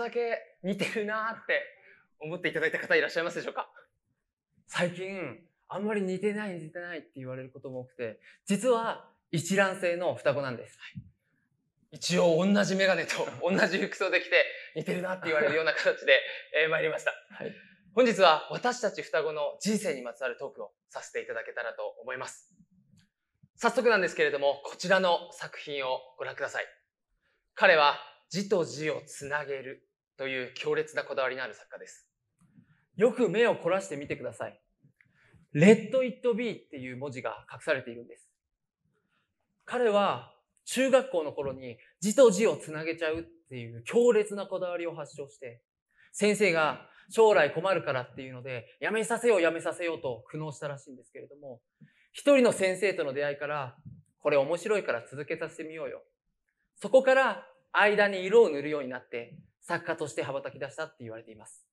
だけ似てるなって思っていただいた方いらっしゃいますでしょうか最近、あんまり似てない似てないって言われることも多くて、実は一卵性の双子なんです。はい、一応同じメガネと 同じ服装で着て似てるなって言われるような形で、えー、参りました。はい本日は私たち双子の人生にまつわるトークをさせていただけたらと思います。早速なんですけれども、こちらの作品をご覧ください。彼は字と字をつなげるという強烈なこだわりのある作家です。よく目を凝らしてみてください。Let It Be っていう文字が隠されているんです。彼は中学校の頃に字と字をつなげちゃうっていう強烈なこだわりを発症して、先生が将来困るからっていうので、やめさせようやめさせようと苦悩したらしいんですけれども、一人の先生との出会いから、これ面白いから続けさせてみようよ。そこから間に色を塗るようになって、作家として羽ばたき出したって言われています。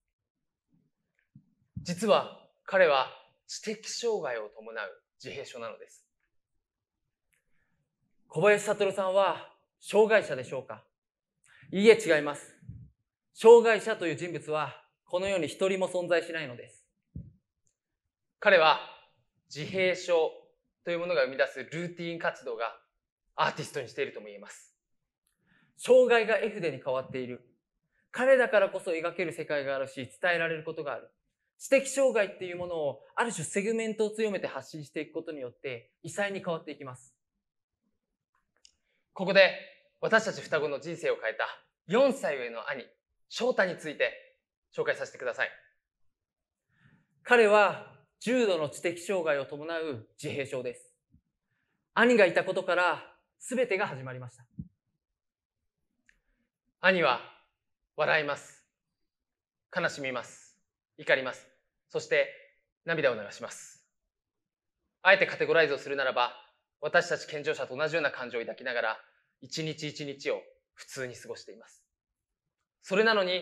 実は彼は知的障害を伴う自閉症なのです。小林悟さんは障害者でしょうかいいえ違います。障害者という人物はこの世に一人も存在しないのです。彼は自閉症というものが生み出すルーティン活動がアーティストにしているとも言えます。障害が絵筆に変わっている彼だからこそ描ける世界があるし、伝えられることがある。知的障害っていうものを、ある種セグメントを強めて発信していくことによって、異彩に変わっていきます。ここで、私たち双子の人生を変えた4歳上の兄、翔太について紹介させてください。彼は重度の知的障害を伴う自閉症です。兄がいたことから全てが始まりました。兄は笑います。悲しみます。怒ります。そして涙を流します。あえてカテゴライズをするならば、私たち健常者と同じような感情を抱きながら、一日一日を普通に過ごしています。それなのに、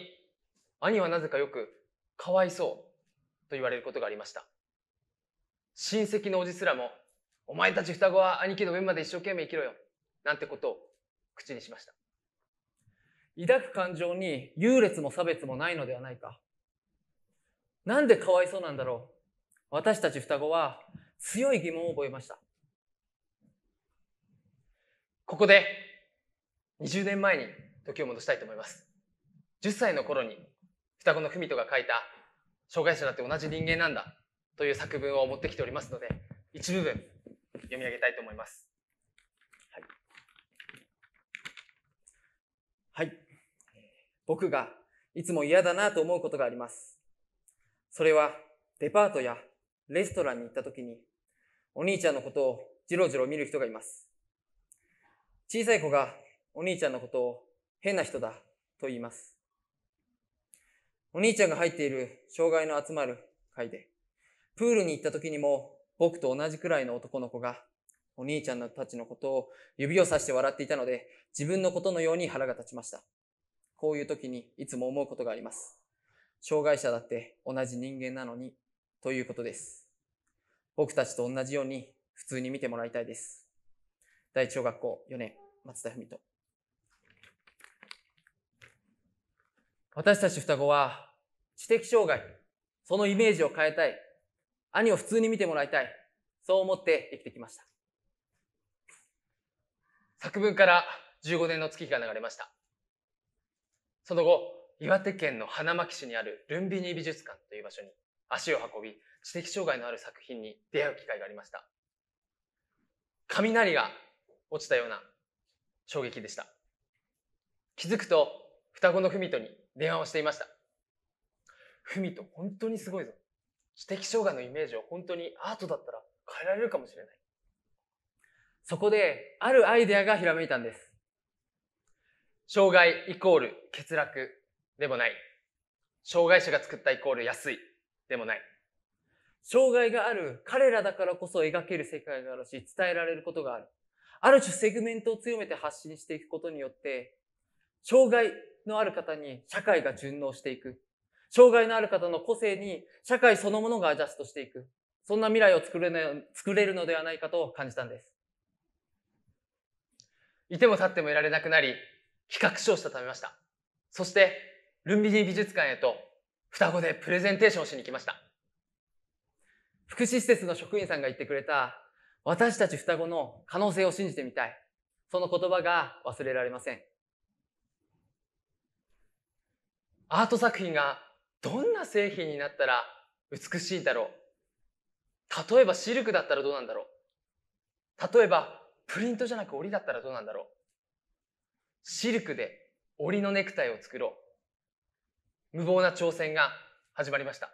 兄はなぜかよく、かわいそうと言われることがありました。親戚のおじすらも、お前たち双子は兄貴の上まで一生懸命生きろよ、なんてことを口にしました。抱く感情に優劣も差別もないのではないか。なんでかわいそうなんだろう。私たち双子は強い疑問を覚えました。ここで20年前に時を戻したいと思います。10歳の頃に双子の文人が書いた障害者だって同じ人間なんだという作文を持ってきておりますので、一部分読み上げたいと思います。はい。はい僕がいつも嫌だなと思うことがあります。それはデパートやレストランに行った時にお兄ちゃんのことをじろじろ見る人がいます。小さい子がお兄ちゃんのことを変な人だと言います。お兄ちゃんが入っている障害の集まる会で、プールに行った時にも僕と同じくらいの男の子がお兄ちゃんたちのことを指をさして笑っていたので自分のことのように腹が立ちました。こういう時にいつも思うことがあります。障害者だって同じ人間なのに、ということです。僕たちと同じように普通に見てもらいたいです。第一小学校4年、松田文人。私たち双子は知的障害、そのイメージを変えたい、兄を普通に見てもらいたい、そう思って生きてきました。作文から15年の月日が流れました。その後、岩手県の花巻市にあるルンビニ美術館という場所に足を運び、知的障害のある作品に出会う機会がありました。雷が落ちたような衝撃でした。気づくと、双子の文トに電話をしていました。文と本当にすごいぞ。知的障害のイメージを本当にアートだったら変えられるかもしれない。そこで、あるアイデアがひらめいたんです。障害イコール欠落でもない。障害者が作ったイコール安いでもない。障害がある彼らだからこそ描ける世界があるし、伝えられることがある。ある種セグメントを強めて発信していくことによって、障害のある方に社会が順応していく。障害のある方の個性に社会そのものがアジャストしていく。そんな未来を作れ作れるのではないかと感じたんです。いても立ってもいられなくなり、企画書をしたためました。そして、ルンビニ美術館へと双子でプレゼンテーションしに来ました。福祉施設の職員さんが言ってくれた、私たち双子の可能性を信じてみたい。その言葉が忘れられません。アート作品がどんな製品になったら美しいだろう。例えばシルクだったらどうなんだろう。例えばプリントじゃなく織りだったらどうなんだろう。シルクで檻のネクタイを作ろう。無謀な挑戦が始まりました。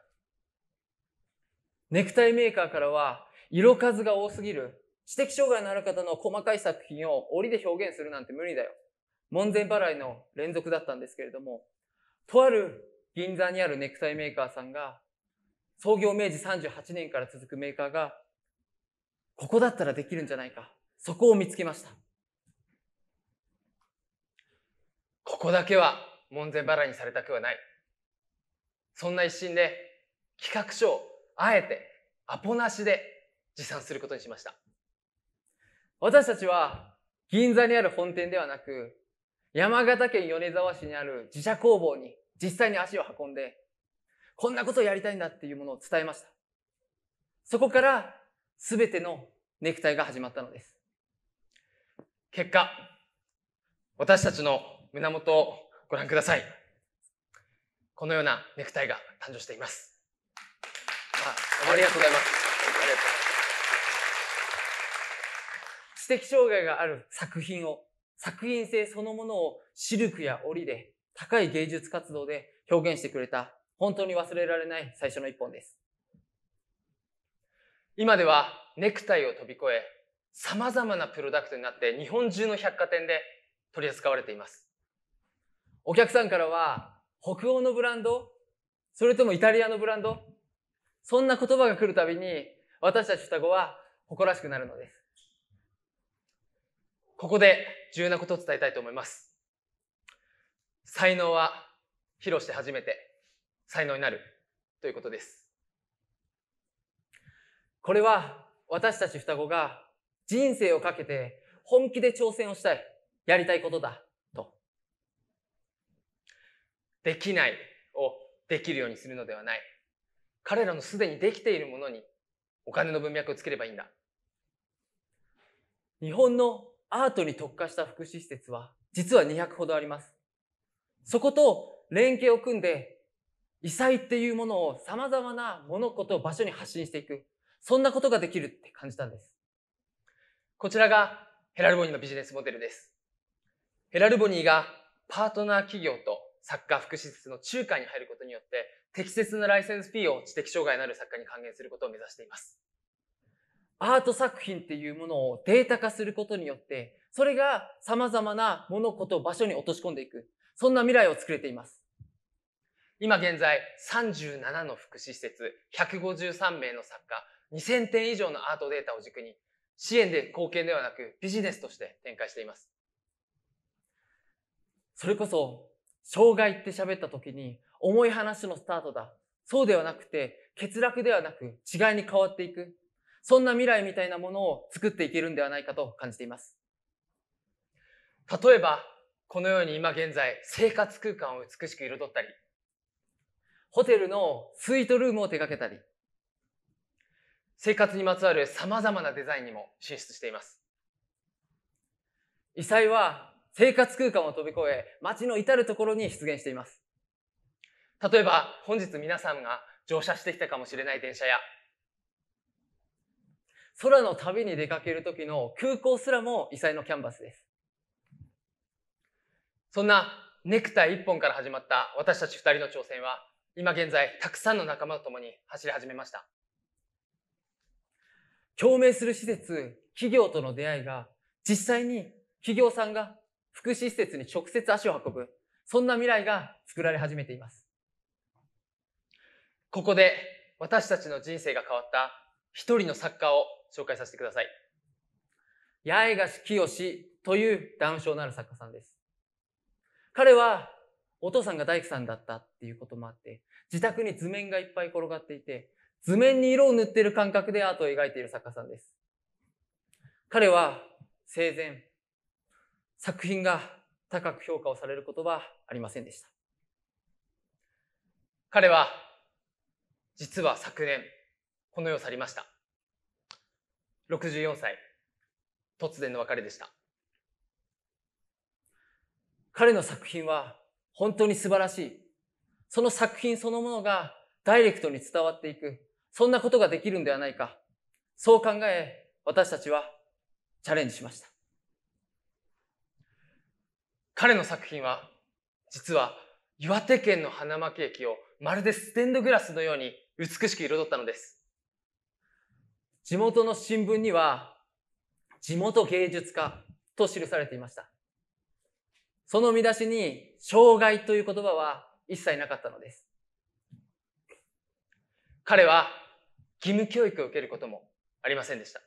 ネクタイメーカーからは、色数が多すぎる、知的障害のある方の細かい作品を織で表現するなんて無理だよ。門前払いの連続だったんですけれども、とある銀座にあるネクタイメーカーさんが、創業明治38年から続くメーカーが、ここだったらできるんじゃないか。そこを見つけました。ここだけは門前払いにされたくはない。そんな一心で企画書をあえてアポなしで持参することにしました。私たちは銀座にある本店ではなく山形県米沢市にある自社工房に実際に足を運んでこんなことをやりたいんだっていうものを伝えました。そこから全てのネクタイが始まったのです。結果、私たちの胸元をご覧ください。このようなネクタイが誕生しています。あありがとうございます。知的障害がある作品を、作品性そのものをシルクや織で高い芸術活動で表現してくれた本当に忘れられない最初の一本です。今ではネクタイを飛び越え、様々なプロダクトになって日本中の百貨店で取り扱われています。お客さんからは、北欧のブランドそれともイタリアのブランドそんな言葉が来るたびに、私たち双子は誇らしくなるのです。ここで重要なことを伝えたいと思います。才能は披露して初めて才能になるということです。これは私たち双子が人生をかけて本気で挑戦をしたい、やりたいことだできないをできるようにするのではない。彼らのすでにできているものにお金の文脈をつければいいんだ。日本のアートに特化した福祉施設は実は200ほどあります。そこと連携を組んで異彩っていうものを様々な物事場所に発信していく。そんなことができるって感じたんです。こちらがヘラルボニーのビジネスモデルです。ヘラルボニーがパートナー企業とサッカー福祉室の中介に入ることによって、適切なライセンスフィーを知的障害のある作家に還元することを目指しています。アート作品っていうものをデータ化することによって、それがさまざまな物事、を場所に落とし込んでいく。そんな未来を作れています。今現在、37の福祉施設、153名の作家、2000点以上のアートデータを軸に、支援で貢献ではなくビジネスとして展開しています。それこそ障害って喋った時に重い話のスタートだ。そうではなくて、欠落ではなく違いに変わっていく。そんな未来みたいなものを作っていけるんではないかと感じています。例えば、このように今現在、生活空間を美しく彩ったり、ホテルのスイートルームを手掛けたり、生活にまつわる様々なデザインにも進出しています。異彩は生活空間を飛び越え、街の至るところに出現しています。例えば、本日皆さんが乗車してきたかもしれない電車や、空の旅に出かける時の空港すらも異彩のキャンバスです。そんなネクタイ一本から始まった私たち二人の挑戦は、今現在、たくさんの仲間と共に走り始めました。共鳴する施設、企業との出会いが、実際に企業さんが福祉施設に直接足を運ぶ、そんな未来が作られ始めています。ここで私たちの人生が変わった一人の作家を紹介させてください。八重樫清というダウン症のある作家さんです。彼はお父さんが大工さんだったっていうこともあって、自宅に図面がいっぱい転がっていて、図面に色を塗っている感覚でアートを描いている作家さんです。彼は生前、作品が高く評価をされることはありませんでした。彼は実は昨年この世を去りました。64歳、突然の別れでした。彼の作品は本当に素晴らしい。その作品そのものがダイレクトに伝わっていく。そんなことができるんではないか。そう考え、私たちはチャレンジしました。彼の作品は、実は岩手県の花巻駅をまるでステンドグラスのように美しく彩ったのです。地元の新聞には、地元芸術家と記されていました。その見出しに、障害という言葉は一切なかったのです。彼は義務教育を受けることもありませんでした。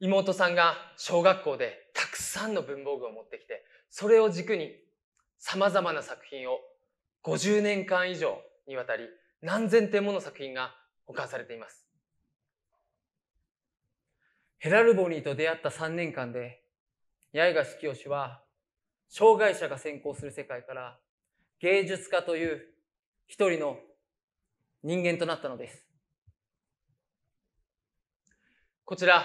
妹さんが小学校でたくさんの文房具を持ってきて、それを軸に様々な作品を50年間以上にわたり何千点もの作品が保管されています。ヘラルボニーと出会った3年間で、八重樫清は障害者が先行する世界から芸術家という一人の人間となったのです。こちら、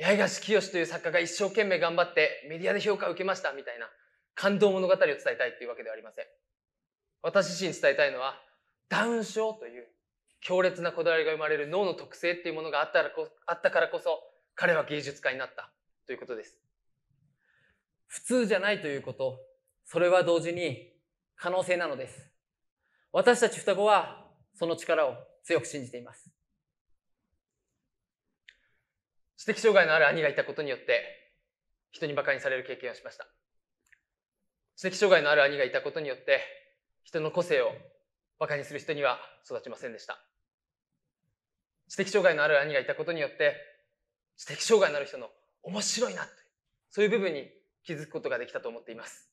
八重樫清という作家が一生懸命頑張ってメディアで評価を受けましたみたいな感動物語を伝えたいっていうわけではありません。私自身伝えたいのは、ダウン症という強烈なこだわりが生まれる脳の特性っていうものがあったらこあったからこそ、彼は芸術家になったということです。普通じゃないということ、それは同時に可能性なのです。私たち双子はその力を強く信じています。的障害のある兄がいたことによって、人に馬鹿にされる経験をしました。知的障害のある兄がいたことによって、人の個性を馬鹿にする人には育ちませんでした。知的障害のある兄がいたことによって、知的障害のある人の面白いなそういう部分に気づくことができたと思っています。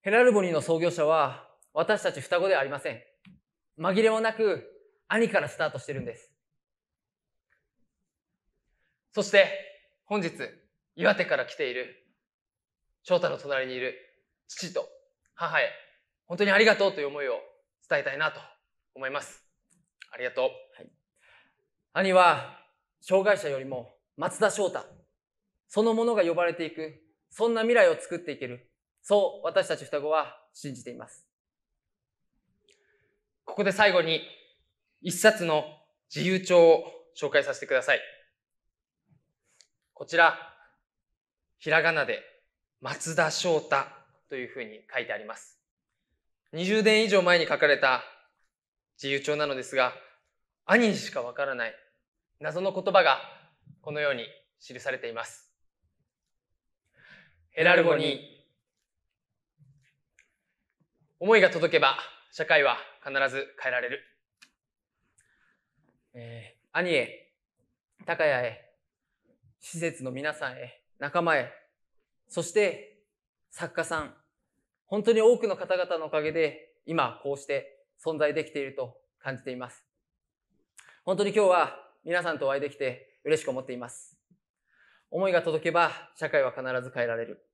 ヘラルボニーの創業者は、私たち双子ではありません。紛れもなく兄からスタートしてるんです。そして、本日、岩手から来ている、翔太の隣にいる父と母へ、本当にありがとうという思いを伝えたいなと思います。ありがとう。はい、兄は、障害者よりも松田翔太、そのものが呼ばれていく、そんな未来を作っていける、そう私たち双子は信じています。ここで最後に、一冊の自由帳を紹介させてください。こちら、ひらがなで松田翔太というふうに書いてあります。20年以上前に書かれた自由帳なのですが、兄にしかわからない謎の言葉がこのように記されています。ヘラルゴに思いが届けば社会は必ず変えられる。えー、兄へ、高屋へ、施設の皆さんへ、仲間へ、そして作家さん、本当に多くの方々のおかげで今こうして存在できていると感じています。本当に今日は皆さんとお会いできて嬉しく思っています。思いが届けば社会は必ず変えられる。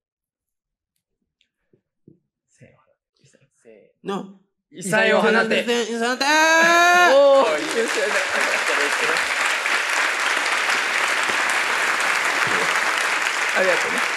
の、異彩を放て、異彩を放ておー、いいですよね。ありがとうね